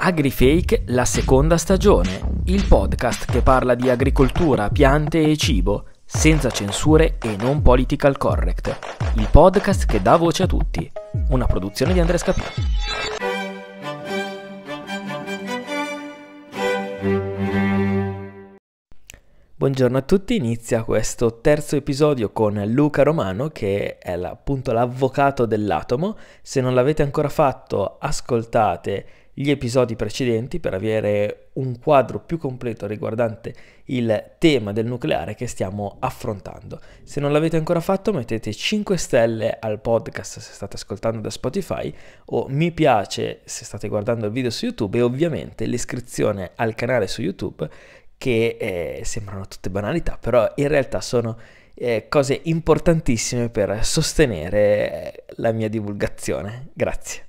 Agrifake, la seconda stagione, il podcast che parla di agricoltura, piante e cibo, senza censure e non political correct. Il podcast che dà voce a tutti. Una produzione di Andrea Scapino. Buongiorno a tutti, inizia questo terzo episodio con Luca Romano che è appunto l'avvocato dell'atomo. Se non l'avete ancora fatto, ascoltate gli episodi precedenti per avere un quadro più completo riguardante il tema del nucleare che stiamo affrontando. Se non l'avete ancora fatto mettete 5 stelle al podcast se state ascoltando da Spotify o mi piace se state guardando il video su YouTube e ovviamente l'iscrizione al canale su YouTube che eh, sembrano tutte banalità però in realtà sono eh, cose importantissime per sostenere eh, la mia divulgazione. Grazie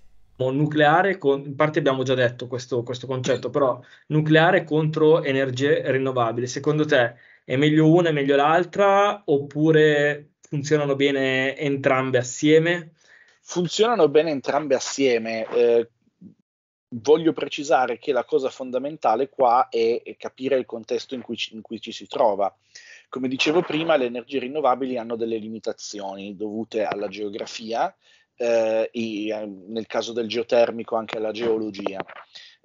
nucleare, con, in parte abbiamo già detto questo, questo concetto, però nucleare contro energie rinnovabili. Secondo te è meglio una, e meglio l'altra oppure funzionano bene entrambe assieme? Funzionano bene entrambe assieme. Eh, voglio precisare che la cosa fondamentale qua è, è capire il contesto in cui, ci, in cui ci si trova. Come dicevo prima, le energie rinnovabili hanno delle limitazioni dovute alla geografia, eh, e, nel caso del geotermico anche alla geologia.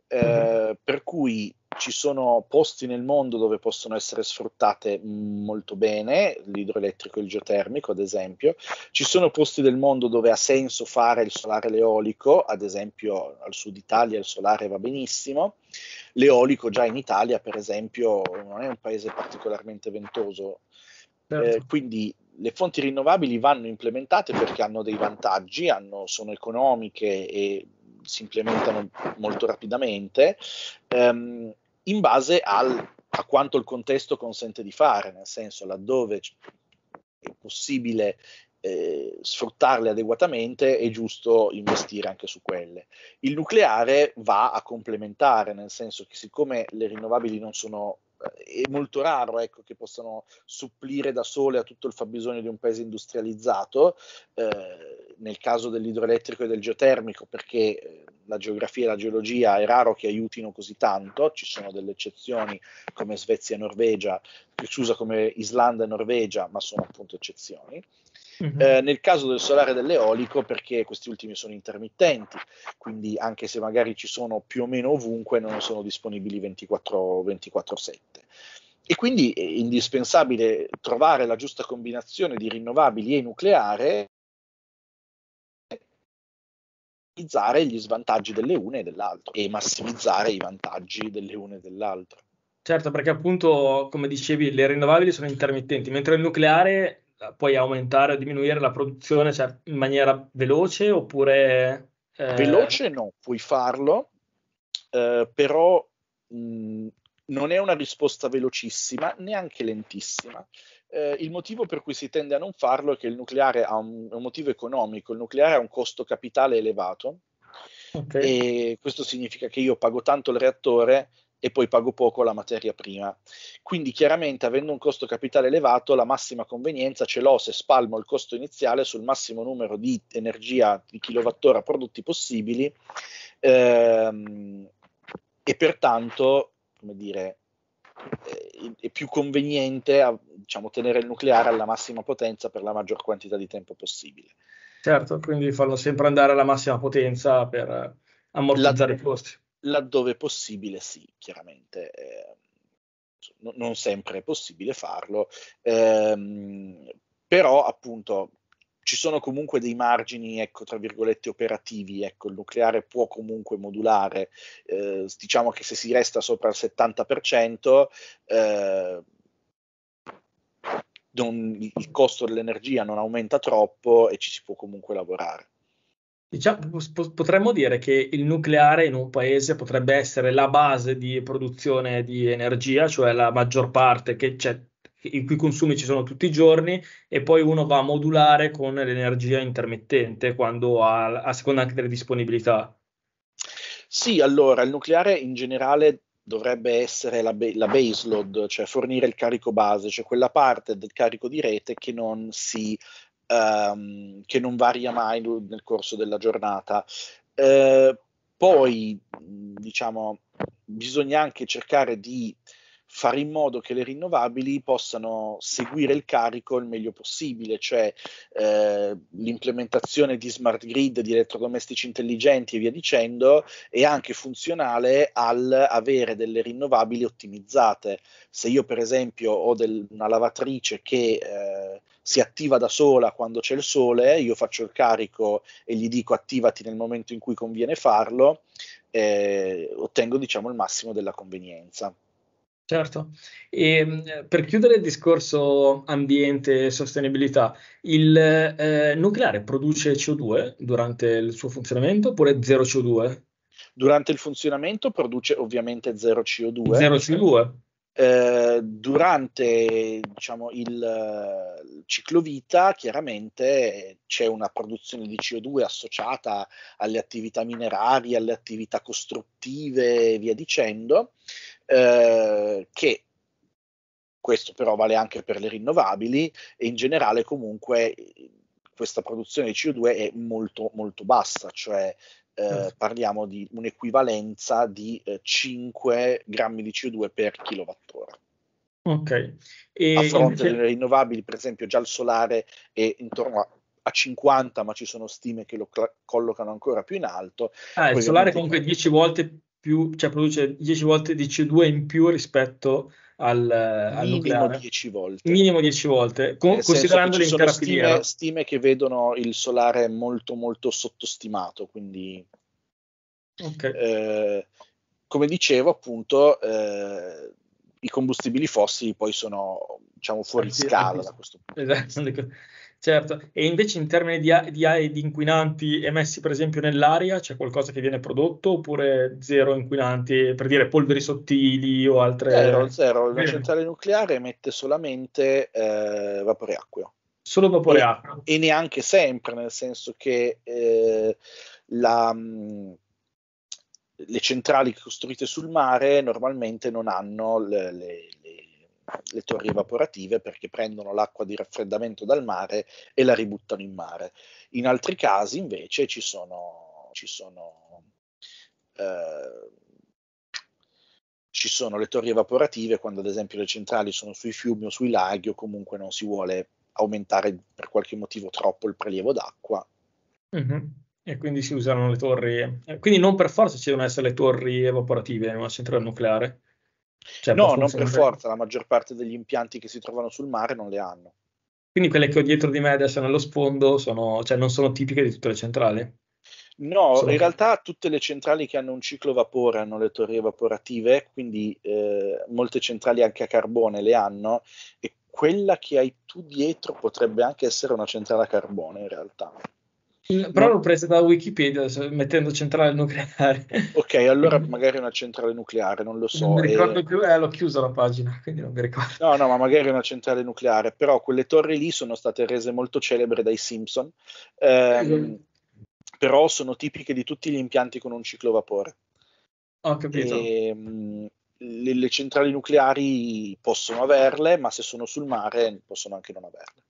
Eh, per cui ci sono posti nel mondo dove possono essere sfruttate molto bene l'idroelettrico e il geotermico, ad esempio. Ci sono posti del mondo dove ha senso fare il solare e l'eolico, ad esempio al sud Italia il solare va benissimo. L'eolico già in Italia, per esempio, non è un paese particolarmente ventoso. Certo. Eh, quindi le fonti rinnovabili vanno implementate perché hanno dei vantaggi, hanno, sono economiche e si implementano molto rapidamente ehm, in base al, a quanto il contesto consente di fare, nel senso laddove è possibile eh, sfruttarle adeguatamente è giusto investire anche su quelle. Il nucleare va a complementare, nel senso che siccome le rinnovabili non sono è molto raro ecco, che possano supplire da sole a tutto il fabbisogno di un paese industrializzato, eh, nel caso dell'idroelettrico e del geotermico, perché eh, la geografia e la geologia è raro che aiutino così tanto, ci sono delle eccezioni come Svezia e Norvegia, che si scusa come Islanda e Norvegia, ma sono appunto eccezioni. Uh-huh. Eh, nel caso del solare e dell'eolico, perché questi ultimi sono intermittenti, quindi anche se magari ci sono più o meno ovunque, non sono disponibili 24, 7 E quindi è indispensabile trovare la giusta combinazione di rinnovabili e nucleare minimizzare gli svantaggi delle une e dell'altra e massimizzare i vantaggi delle une e dell'altro. Certo, perché appunto, come dicevi, le rinnovabili sono intermittenti, mentre il nucleare eh, puoi aumentare o diminuire la produzione cioè, in maniera veloce oppure... Eh... Veloce no, puoi farlo, eh, però mh, non è una risposta velocissima, neanche lentissima. Eh, il motivo per cui si tende a non farlo è che il nucleare ha un, un motivo economico, il nucleare ha un costo capitale elevato okay. e questo significa che io pago tanto il reattore e poi pago poco la materia prima. Quindi chiaramente avendo un costo capitale elevato, la massima convenienza ce l'ho se spalmo il costo iniziale sul massimo numero di energia di kilowattora prodotti possibili ehm, e pertanto, come dire, eh, è più conveniente diciamo, tenere il nucleare alla massima potenza per la maggior quantità di tempo possibile. Certo, quindi farlo sempre andare alla massima potenza per eh, ammortizzare la, i costi laddove possibile sì, chiaramente. Eh, non sempre è possibile farlo, ehm, però appunto ci sono comunque dei margini, ecco, tra virgolette, operativi, ecco, il nucleare può comunque modulare, eh, diciamo che se si resta sopra il 70%, eh, non, il costo dell'energia non aumenta troppo e ci si può comunque lavorare. Diciamo, potremmo dire che il nucleare in un paese potrebbe essere la base di produzione di energia, cioè la maggior parte che c'è, i cui consumi ci sono tutti i giorni, e poi uno va a modulare con l'energia intermittente quando ha, a seconda anche delle disponibilità. Sì, allora il nucleare in generale dovrebbe essere la, be- la baseload, cioè fornire il carico base, cioè quella parte del carico di rete che non si ehm, che non varia mai nel corso della giornata. Eh, poi, diciamo, bisogna anche cercare di fare in modo che le rinnovabili possano seguire il carico il meglio possibile, cioè eh, l'implementazione di smart grid, di elettrodomestici intelligenti e via dicendo, è anche funzionale al avere delle rinnovabili ottimizzate. Se io per esempio ho del, una lavatrice che eh, si attiva da sola quando c'è il sole, io faccio il carico e gli dico attivati nel momento in cui conviene farlo, eh, ottengo diciamo il massimo della convenienza. Certo, e ehm, per chiudere il discorso ambiente e sostenibilità, il eh, nucleare produce CO2 durante il suo funzionamento oppure zero CO2? Durante il funzionamento produce ovviamente zero CO2. Zero CO2. Eh, durante diciamo, il, il eh, ciclo vita chiaramente c'è una produzione di CO2 associata alle attività minerarie, alle attività costruttive e via dicendo eh, che questo però vale anche per le rinnovabili e in generale comunque questa produzione di CO2 è molto molto bassa, cioè eh, mm. parliamo di un'equivalenza di eh, 5 grammi di CO2 per kilowattora. Ok. E a fronte invece... delle rinnovabili, per esempio, già il solare è intorno a, a 50, ma ci sono stime che lo cl- collocano ancora più in alto. Ah, il solare comunque è 10 volte più, cioè produce 10 volte di CO2 in più rispetto al, al minimo 10 volte. Minimo 10 volte, con, considerando le stime, stime che vedono il solare molto molto sottostimato, quindi okay. eh, come dicevo appunto eh, i combustibili fossili poi sono diciamo fuori sì, scala da questo punto. Esatto. Certo, e invece in termini di, di, di, inquinanti emessi per esempio nell'aria, c'è qualcosa che viene prodotto oppure zero inquinanti, per dire polveri sottili o altre... Zero, zero. La centrale nucleare emette solamente eh, vapore acqueo. Solo vapore e, acqueo. E neanche sempre, nel senso che eh, la, mm, le centrali costruite sul mare normalmente non hanno le, le le torri evaporative perché prendono l'acqua di raffreddamento dal mare e la ributtano in mare. In altri casi invece ci sono, ci sono, eh, ci sono le torri evaporative quando ad esempio le centrali sono sui fiumi o sui laghi o comunque non si vuole aumentare per qualche motivo troppo il prelievo d'acqua. Mm-hmm. E quindi si usano le torri, eh, quindi non per forza ci devono essere le torri evaporative in una centrale nucleare. Cioè, no, non per forza, la maggior parte degli impianti che si trovano sul mare non le hanno. Quindi quelle che ho dietro di me adesso nello sfondo sono, cioè, non sono tipiche di tutte le centrali? No, sono... in realtà tutte le centrali che hanno un ciclo vapore hanno le torri evaporative, quindi eh, molte centrali anche a carbone le hanno e quella che hai tu dietro potrebbe anche essere una centrale a carbone in realtà. Mm, però l'ho presa da Wikipedia mettendo centrale nucleare. Ok, allora magari una centrale nucleare, non lo so. Non mi eh. ricordo più, eh, l'ho chiusa la pagina, quindi non mi ricordo. No, no, ma magari una centrale nucleare, però quelle torri lì sono state rese molto celebre dai Simpson, ehm, mm però sono tipiche di tutti gli impianti con un ciclovapore. Ho capito. E, ehm, mh, le, le centrali nucleari possono averle, ma se sono sul mare possono anche non averle.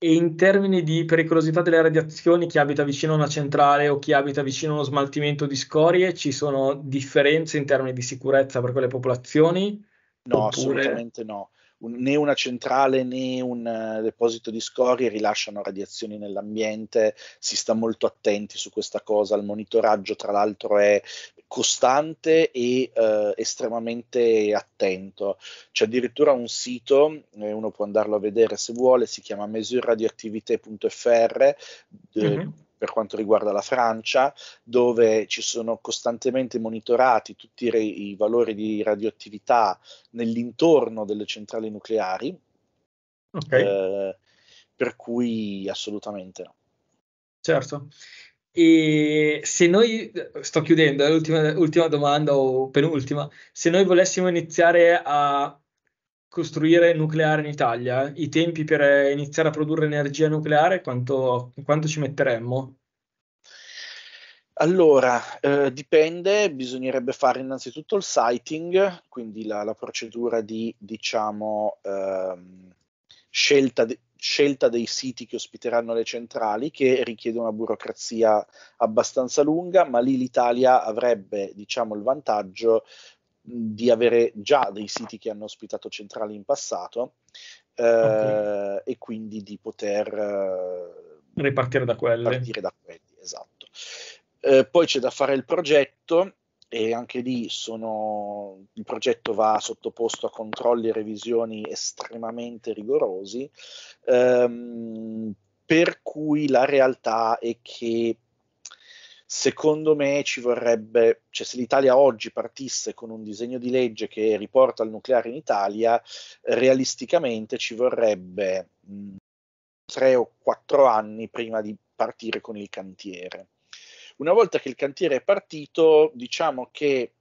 E in termini di pericolosità delle radiazioni, chi abita vicino a una centrale o chi abita vicino a uno smaltimento di scorie, ci sono differenze in termini di sicurezza per quelle popolazioni? No, Oppure... assolutamente no un, né una centrale né un eh, deposito di scorie rilasciano radiazioni nell'ambiente, si sta molto attenti su questa cosa, il monitoraggio tra l'altro è costante e eh, estremamente attento. C'è addirittura un sito, eh, uno può andarlo a vedere se vuole, si chiama mesurradioattivité.fr, mm-hmm eh, per quanto riguarda la Francia, dove ci sono costantemente monitorati tutti i, i valori di radioattività nell'intorno delle centrali nucleari. Okay. Eh, per cui assolutamente no. Certo. E se noi, sto chiudendo, è l'ultima domanda o penultima, se noi volessimo iniziare a costruire nucleare in Italia, i tempi per iniziare a produrre energia nucleare, quanto, quanto ci metteremmo? Allora, eh, dipende, bisognerebbe fare innanzitutto il siting, quindi la, la procedura di, diciamo, ehm, scelta, de, scelta, dei siti che ospiteranno le centrali, che richiede una burocrazia abbastanza lunga, ma lì l'Italia avrebbe, diciamo, il vantaggio di avere già dei siti che hanno ospitato centrali in passato eh, e quindi di poter eh, ripartire da quelle. Ripartire da quelli, esatto. Eh, poi c'è da fare il progetto e anche lì sono, il progetto va sottoposto a controlli e revisioni estremamente rigorosi, ehm, per cui la realtà è che Secondo me ci vorrebbe, cioè se l'Italia oggi partisse con un disegno di legge che riporta il nucleare in Italia, realisticamente ci vorrebbe mh, mm, tre o quattro anni prima di partire con il cantiere. Una volta che il cantiere è partito, diciamo che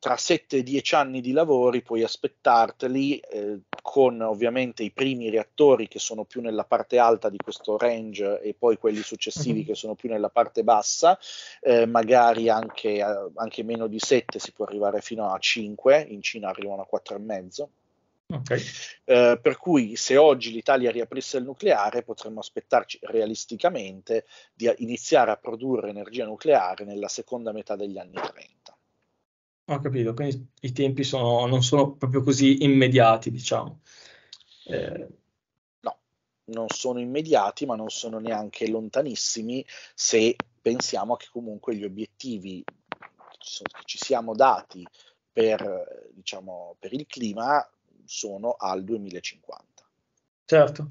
tra 7 e 10 anni di lavori puoi aspettarteli, eh, con ovviamente i primi reattori che sono più nella parte alta di questo range e poi quelli successivi mhm. che sono più nella parte bassa, eh, magari anche, eh, anche, meno di 7 si può arrivare fino a 5, in Cina arrivano a 4,5. Okay. Eh, per cui se oggi l'Italia riaprisse il nucleare potremmo aspettarci realisticamente di iniziare a produrre energia nucleare nella seconda metà degli anni 30. Ho capito, quindi i tempi sono, non sono proprio così immediati, diciamo. Eh... No, non sono immediati, ma non sono neanche lontanissimi se pensiamo che comunque gli obiettivi che ci siamo dati per, diciamo, per il clima sono al 2050. Certo.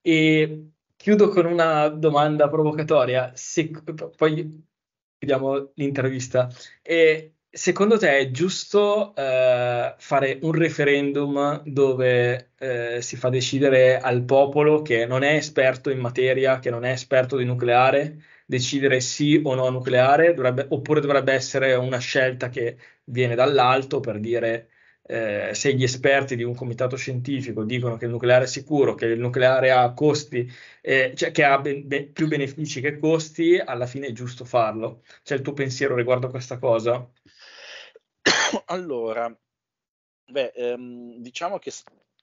E chiudo con una domanda provocatoria, se, poi vediamo l'intervista. E secondo te è giusto eh, fare un referendum dove eh, si fa decidere al popolo che non è esperto in materia, che non è esperto di nucleare, decidere sì o no nucleare, dovrebbe, oppure dovrebbe essere una scelta che viene dall'alto per dire eh, se gli esperti di un comitato scientifico dicono che il nucleare è sicuro, che il nucleare ha costi, eh, cioè che ha ben, ben, più benefici che costi, alla fine è giusto farlo. C'è il tuo pensiero riguardo a questa cosa? allora, beh, ehm, diciamo che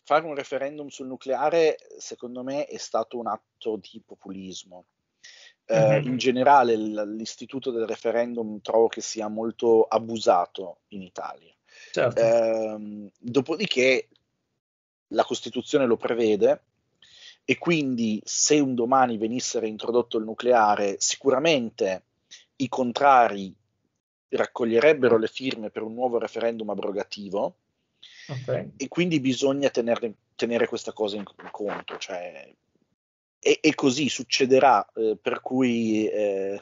fare un referendum sul nucleare, secondo me, è stato un atto di populismo. Eh, mm-hmm. In generale, l'istituto del referendum trovo che sia molto abusato in Italia. Certo. Eh, dopodiché, la Costituzione lo prevede, e quindi se un domani venisse reintrodotto il nucleare, sicuramente i contrari raccoglierebbero le firme per un nuovo referendum abrogativo okay. e quindi bisogna tenere, tenere questa cosa in, in conto. Cioè, e, e, così succederà, eh, per cui... Eh,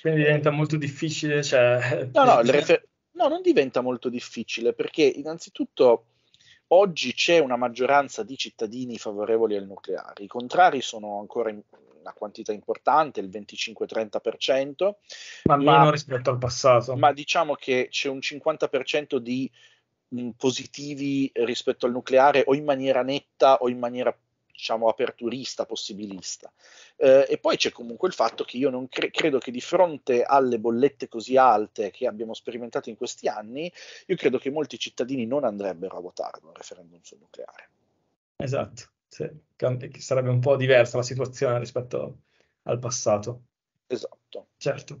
quindi diventa molto difficile. Cioè, no, no, refer- no, non diventa molto difficile perché innanzitutto oggi c'è una maggioranza di cittadini favorevoli al nucleare, i contrari sono ancora in, una quantità importante, il 25-30%. Ma meno ma, rispetto al passato. Ma diciamo che c'è un 50% di mh, mm, positivi rispetto al nucleare o in maniera netta o in maniera diciamo aperturista, possibilista. Eh, e poi c'è comunque il fatto che io non cre- credo che di fronte alle bollette così alte che abbiamo sperimentato in questi anni, io credo che molti cittadini non andrebbero a votare un referendum sul nucleare. Esatto. Sì, sarebbe un po' diversa la situazione rispetto al passato. Esatto. Certo.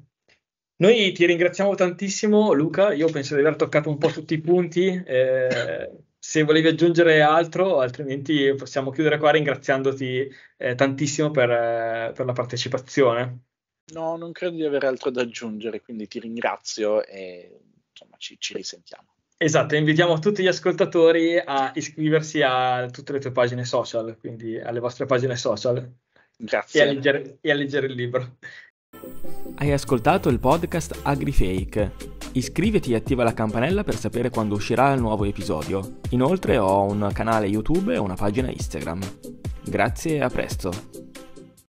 Noi ti ringraziamo tantissimo Luca, io penso di aver toccato un po' tutti i punti, eh, se volevi aggiungere altro, altrimenti possiamo chiudere qua ringraziandoti eh, tantissimo per, eh, per la partecipazione. No, non credo di avere altro da aggiungere, quindi ti ringrazio e insomma, ci, ci risentiamo. Esatto, invitiamo tutti gli ascoltatori a iscriversi a tutte le tue pagine social, quindi alle vostre pagine social. Grazie. E a leggere, e a leggere il libro. Hai ascoltato il podcast AgriFake. Iscriviti e attiva la campanella per sapere quando uscirà il nuovo episodio. Inoltre ho un canale YouTube e una pagina Instagram. Grazie e a presto.